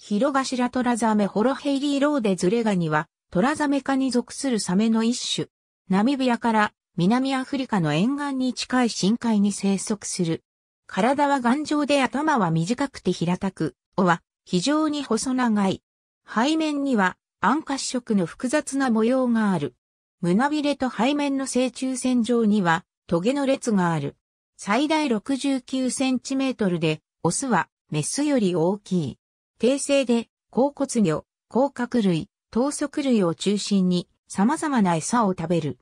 ヒロガシラトラザメホロヘイリーローデズレガニは、トラザメ科に属するサメの一種。ナミビアから南アフリカの沿岸に近い深海に生息する。体は頑丈で頭は短くて平たく、尾は非常に細長い。背面には暗褐色の複雑な模様がある。胸びれと背面の正中線上にはトゲの列がある。最大69センチメートルで、オスはメスより大きい。訂性で、甲骨魚、甲殻類、糖足類を中心に様々な餌を食べる。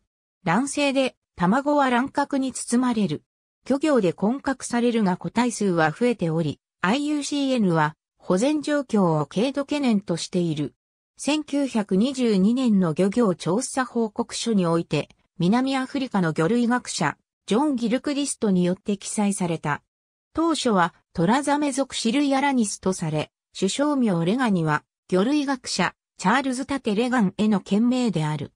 卵性で、卵は卵殻に包まれる。漁業で混獲されるが個体数は増えており、IUCN は保全状況を軽度懸念としている。1922年の漁業調査報告書において、南アフリカの魚類学者、ジョン・ギルクリストによって記載された。当初はトラザメ属種類アラニスとされ、首相名レガニは、魚類学者、チャールズ・タテ・レガンへの懸命である。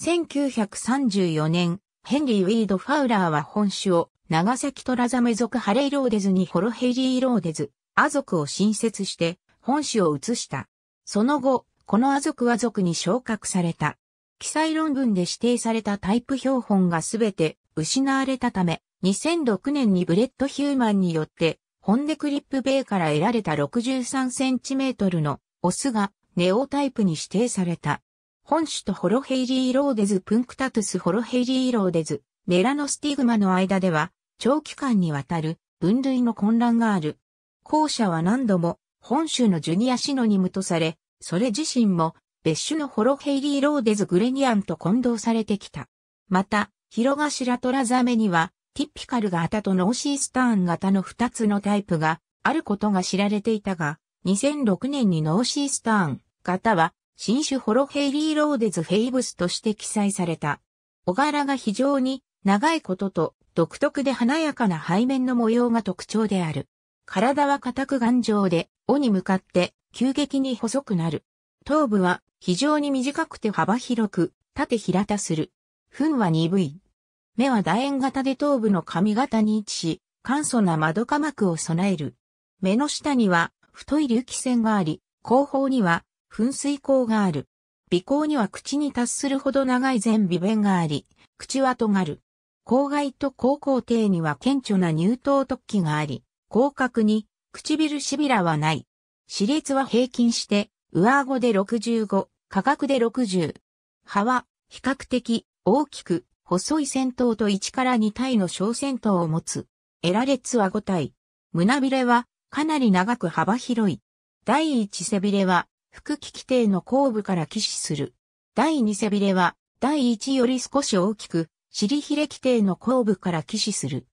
1934年、ヘンリー・ウィード・ファウラーは本種を、長崎トラザメ族ハレイローデズにホロヘリーローデズ、ア族を新設して、本種を移した。その後、このア族は族に昇格された。記載論文で指定されたタイプ標本がすべて失われたため、2006年にブレッド・ヒューマンによってホンデクリップベイから得られた 63cm のオスがネオタイプに指定された。本種とホロヘイリーローデズ・プンクタトゥス・ホロヘイリーローデズ、メラノスティグマの間では、長期間にわたる分類の混乱がある。後者は何度も本種のジュニアシノニムとされ、それ自身も別種のホロヘイリーローデズ・グレニアンと混同されてきた。また、ヒロガシラトラザメにはティピカル型とノーシースターン型の2つのタイプがあることが知られていたが、2006年にノーシースターン型は新種ホロヘイリーローデズフェイブスとして記載された。小柄が非常に長いことと独特で華やかな背面の模様が特徴である。体は硬く頑丈で、尾に向かって急激に細くなる。頭部は非常に短くて幅広く、縦平たする。糞は鈍い。目は楕円型で頭部の髪型に位置し、簡素な窓科膜を備える。目の下には太い隆起線があり、後方には噴水口がある。鼻孔には口に達するほど長い全鼻弁があり、口は尖る。口外と口口底には顕著な乳頭突起があり、広角に唇しびらはない。歯列は平均して、上顎で65、下角で60。歯は比較的大きく細い先頭と1から2体の小先頭を持つ。エラレツは5体。胸びれはかなり長く幅広い。第1背びれは腹気規定の後部から起死する。第2背びれは第1より少し大きく、尻ひれ規定の後部から起死する。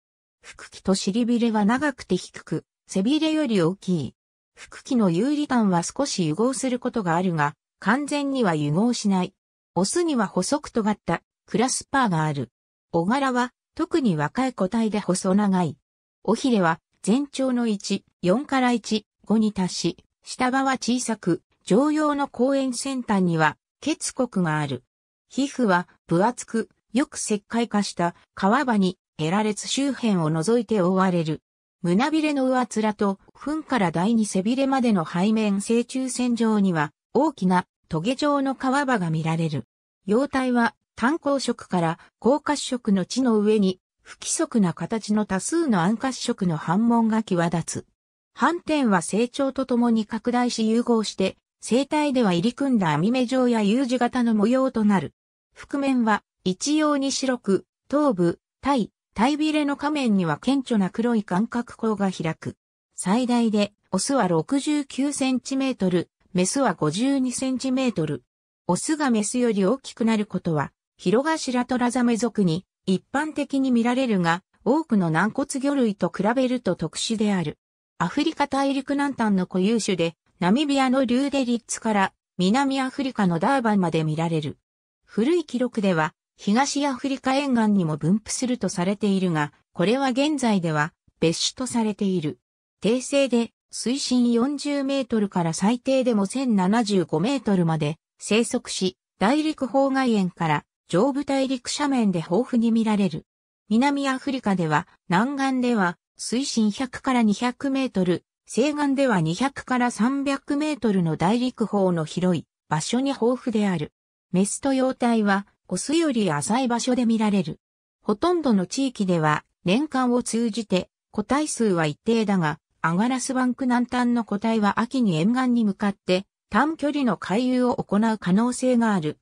腹気と尻びれは長くて低く、背びれより大きい。腹気の有利感は少し融合することがあるが、完全には融合しない。オスには細く尖ったクラスパーがある。小柄は、特に若い個体で細長い。尾ひれは、全長の1、4から1、5に達し、下場は小さく、常用の公園先端には、血国がある。皮膚は、分厚く、よく石灰化した川場に、エラ列周辺を除いて覆われる。胸びれの上面と、糞から第二背びれまでの背面正中線上には、大きな、トゲ状の皮場が見られる。様体は、炭鉱色から高褐色の地の上に不規則な形の多数の暗褐色の斑紋が際立つ。斑点は成長とともに拡大し融合して、生態では入り組んだ網目状や U 字型の模様となる。覆面は一様に白く、頭部、体、体びれの下面には顕著な黒い感覚光が開く。最大で、オスは69センチメートル、メスは52センチメートル。オスがメスより大きくなることは、広らトラザメ属に一般的に見られるが、多くの軟骨魚類と比べると特殊である。アフリカ大陸南端の固有種で、ナミビアのリューデリッツから南アフリカのダーバンまで見られる。古い記録では、東アフリカ沿岸にも分布するとされているが、これは現在では別種とされている。訂正で水深40メートルから最低でも1075メートルまで生息し、大陸法外園から上部大陸斜面で豊富に見られる。南アフリカでは、南岸では、水深100から200メートル、西岸では200から300メートルの大陸方の広い場所に豊富である。メスと幼体は、オスより浅い場所で見られる。ほとんどの地域では、年間を通じて、個体数は一定だが、アガラスバンク南端の個体は秋に沿岸に向かって、短距離の回遊を行う可能性がある。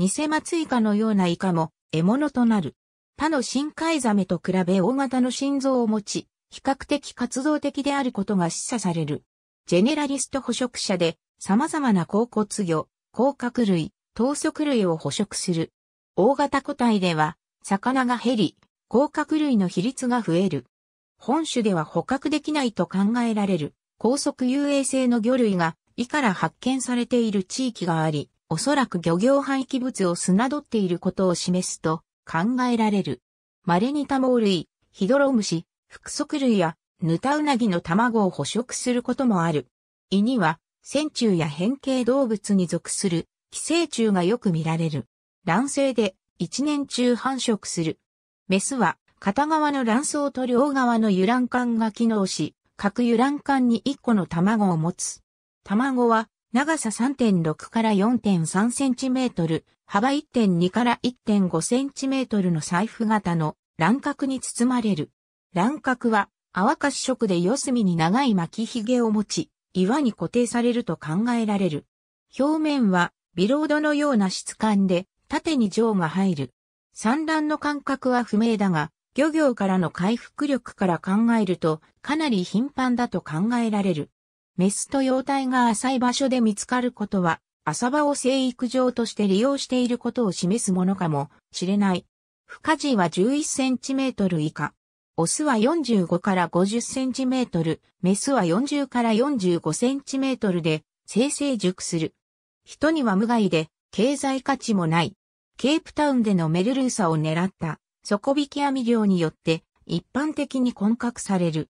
偽松イカのようなイカも獲物となる。他の深海ザメと比べ大型の心臓を持ち、比較的活動的であることが示唆される。ジェネラリスト捕食者で様々な甲骨魚、甲殻類、等足類を捕食する。大型個体では、魚が減り、甲殻類の比率が増える。本種では捕獲できないと考えられる、高速遊泳性の魚類が、胃から発見されている地域があり、おそらく漁業廃棄物を砂取っていることを示すと考えられる。稀に多毛類、ヒドロムシ、複足類やヌタウナギの卵を捕食することもある。胃には、線虫や変形動物に属する寄生虫がよく見られる。卵性で一年中繁殖する。メスは片側の卵巣と両側の油卵管が機能し、各油卵管に1個の卵を持つ。卵は長さ3.6から4.3センチメートル、幅1.2から1.5センチメートルの財布型の乱獲に包まれる。乱獲は泡褐色で四隅に長い巻き髭を持ち、岩に固定されると考えられる。表面はビロードのような質感で縦に錠が入る。産卵の間隔は不明だが、漁業からの回復力から考えるとかなり頻繁だと考えられる。メスと幼体が浅い場所で見つかることは、浅場を生育場として利用していることを示すものかもしれない。孵化時は11センチメートル以下。オスは45から50センチメートル、メスは40から45センチメートルで、生成熟する。人には無害で、経済価値もない。ケープタウンでのメルルーサを狙った、底引き網漁によって、一般的に混獲される。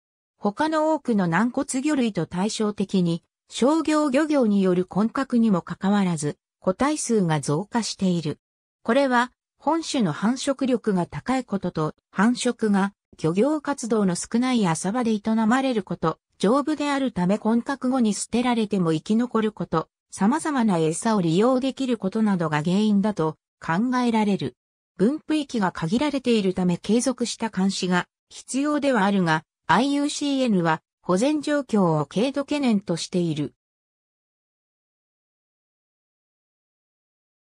他の多くの軟骨魚類と対照的に、商業漁業による混獲にもかかわらず、個体数が増加している。これは、本種の繁殖力が高いことと、繁殖が漁業活動の少ない浅場で営まれること、丈夫であるため混獲後に捨てられても生き残ること、様々な餌を利用できることなどが原因だと考えられる。分布域が限られているため継続した監視が必要ではあるが、IUCN は保全状況を軽度懸念としている。